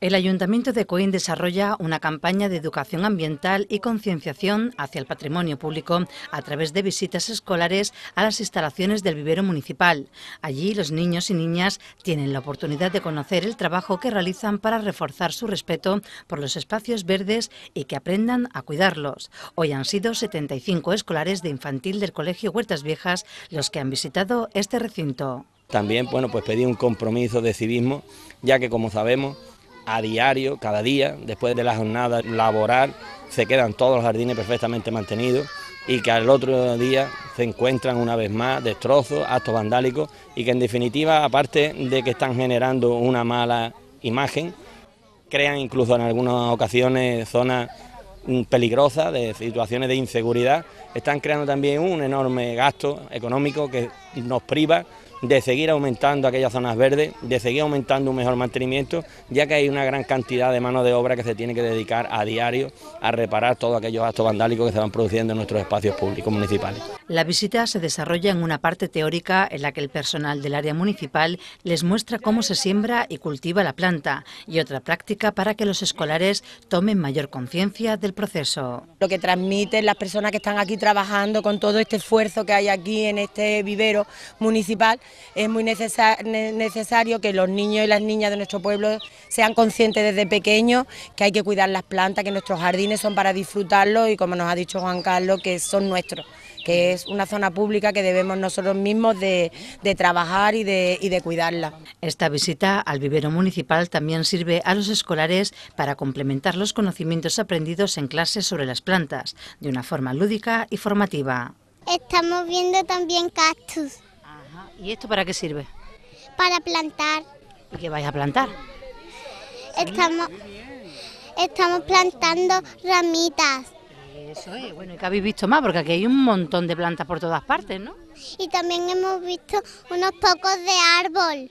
El Ayuntamiento de Coín desarrolla una campaña de educación ambiental y concienciación hacia el patrimonio público a través de visitas escolares a las instalaciones del vivero municipal. Allí los niños y niñas tienen la oportunidad de conocer el trabajo que realizan para reforzar su respeto por los espacios verdes y que aprendan a cuidarlos. Hoy han sido 75 escolares de infantil del Colegio Huertas Viejas los que han visitado este recinto. También, bueno, pues pedí un compromiso de civismo, ya que como sabemos, a diario, cada día, después de la jornada laboral, se quedan todos los jardines perfectamente mantenidos y que al otro día se encuentran una vez más destrozos, actos vandálicos y que en definitiva, aparte de que están generando una mala imagen, crean incluso en algunas ocasiones zonas peligrosas, de situaciones de inseguridad, están creando también un enorme gasto económico que nos priva de seguir aumentando aquellas zonas verdes, de seguir aumentando un mejor mantenimiento, ya que hay una gran cantidad de mano de obra que se tiene que dedicar a diario a reparar todos aquellos actos vandálicos que se van produciendo en nuestros espacios públicos municipales. La visita se desarrolla en una parte teórica en la que el personal del área municipal les muestra cómo se siembra y cultiva la planta y otra práctica para que los escolares tomen mayor conciencia del proceso. Lo que transmiten las personas que están aquí trabajando con todo este esfuerzo que hay aquí en este vivero municipal es muy necesario que los niños y las niñas de nuestro pueblo sean conscientes desde pequeños que hay que cuidar las plantas, que nuestros jardines son para disfrutarlos y como nos ha dicho Juan Carlos, que son nuestros, que es una zona pública que debemos nosotros mismos de, trabajar y de, y de cuidarla. Esta visita al vivero municipal también sirve a los escolares para complementar los conocimientos aprendidos en clases sobre las plantas, de una forma lúdica y formativa. Estamos viendo también cactus. ¿Y esto para qué sirve? Para plantar. ¿Y qué vais a plantar? Estamos, estamos plantando ramitas. Eso es, bueno, ¿y qué habéis visto más? Porque aquí hay un montón de plantas por todas partes, ¿no? Y también hemos visto unos pocos de árbol.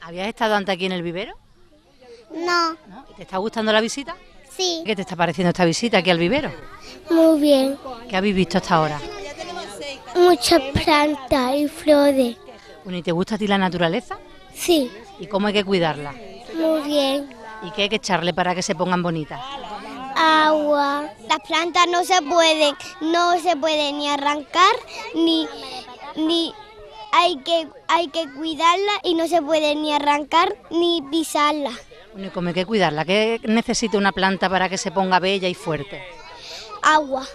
¿Habías estado antes aquí en el vivero? No. ¿No? ¿Te está gustando la visita? Sí. ¿Qué te está pareciendo esta visita aquí al vivero? Muy bien. ¿Qué habéis visto hasta ahora? muchas plantas y flores. ¿y te gusta a ti la naturaleza? Sí. ¿Y cómo hay que cuidarla? Muy bien. ¿Y qué hay que echarle para que se pongan bonitas? Agua. Las plantas no se pueden, no se pueden ni arrancar, ni, ni hay que, hay que cuidarla y no se pueden ni arrancar ni pisarlas... ¿y cómo hay que cuidarla? ¿Qué necesita una planta para que se ponga bella y fuerte? Agua.